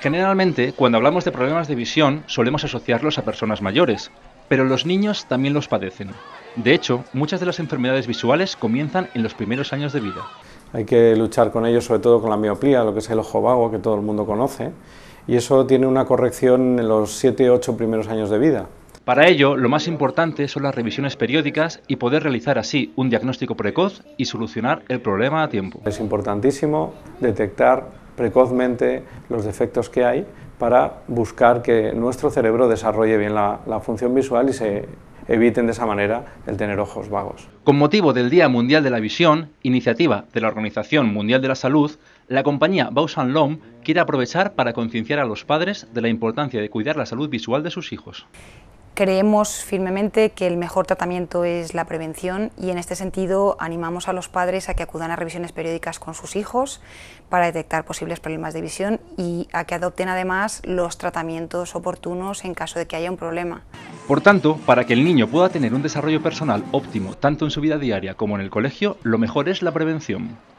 Generalmente, cuando hablamos de problemas de visión, solemos asociarlos a personas mayores, pero los niños también los padecen. De hecho, muchas de las enfermedades visuales comienzan en los primeros años de vida. Hay que luchar con ello, sobre todo con la miopía, lo que es el ojo vago, que todo el mundo conoce, y eso tiene una corrección en los 7-8 primeros años de vida. Para ello, lo más importante son las revisiones periódicas y poder realizar así un diagnóstico precoz y solucionar el problema a tiempo. Es importantísimo detectar precozmente los defectos que hay para buscar que nuestro cerebro desarrolle bien la, función visual y se eviten de esa manera el tener ojos vagos. Con motivo del Día Mundial de la Visión, iniciativa de la Organización Mundial de la Salud, la compañía Bausan Lom quiere aprovechar para concienciar a los padres de la importancia de cuidar la salud visual de sus hijos. Creemos firmemente que el mejor tratamiento es la prevención y en este sentido animamos a los padres a que acudan a revisiones periódicas con sus hijos para detectar posibles problemas de visión y a que adopten además los tratamientos oportunos en caso de que haya un problema. Por tanto, para que el niño pueda tener un desarrollo personal óptimo tanto en su vida diaria como en el colegio, lo mejor es la prevención.